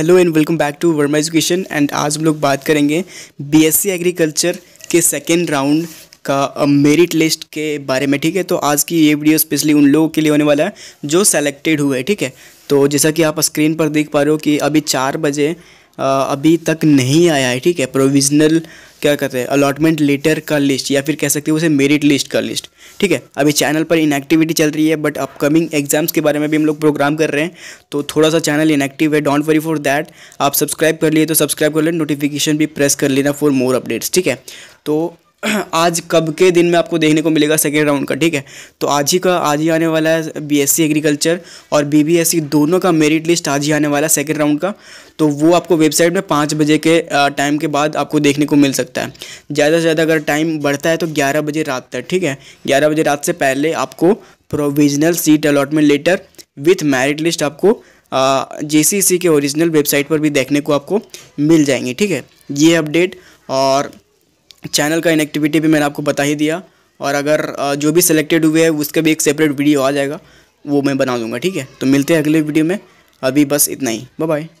hello and welcome back to Verma education and आज हम लोग बात करेंगे बीएससी एग्रीकल्चर के सेकेंड राउंड का मेरिट लिस्ट के बारे में ठीक है तो आज की ये वीडियो स्पेशली उन लोगों के लिए होने वाला है जो सेलेक्टेड हुए ठीक है तो जैसा कि आप स्क्रीन पर देख पा रहे हो कि अभी चार बजे अभी तक नहीं आया है ठीक है प्रोविजनल क्या कहते हैं अलॉटमेंट लेटर का लिस्ट या फिर कह सकते हो उसे मेरिट लिस्ट का लिस्ट ठीक है अभी चैनल पर इनएक्टिविटी चल रही है बट अपकमिंग एग्जाम्स के बारे में भी हम लोग प्रोग्राम कर रहे हैं तो थोड़ा सा चैनल इनएक्टिव है डोंट वरी फॉर दैट आप सब्सक्राइब कर लिए तो सब्सक्राइब कर लें नोटिफिकेशन भी प्रेस कर लेना फॉर मोर अपडेट्स ठीक है तो आज कब के दिन में आपको देखने को मिलेगा सेकेंड राउंड का ठीक है तो आज ही का आज ही आने वाला है बीएससी एग्रीकल्चर और बीबीएससी दोनों का मेरिट लिस्ट आज ही आने वाला है सेकेंड राउंड का तो वो आपको वेबसाइट में पाँच बजे के टाइम के बाद आपको देखने को मिल सकता है ज़्यादा से ज़्यादा अगर टाइम बढ़ता है तो ग्यारह बजे रात तक ठीक है ग्यारह बजे रात से पहले आपको provisional seat allotment letter with merit list आपको जे के ओरिजिनल वेबसाइट पर भी देखने को आपको मिल जाएंगे ठीक है ये अपडेट और चैनल का इनएक्टिविटी भी मैंने आपको बता ही दिया और अगर जो भी सिलेक्टेड हुए हैं उसका भी एक सेपरेट वीडियो आ जाएगा वो मैं बना दूंगा ठीक है तो मिलते हैं अगले वीडियो में अभी बस इतना ही बाय बाय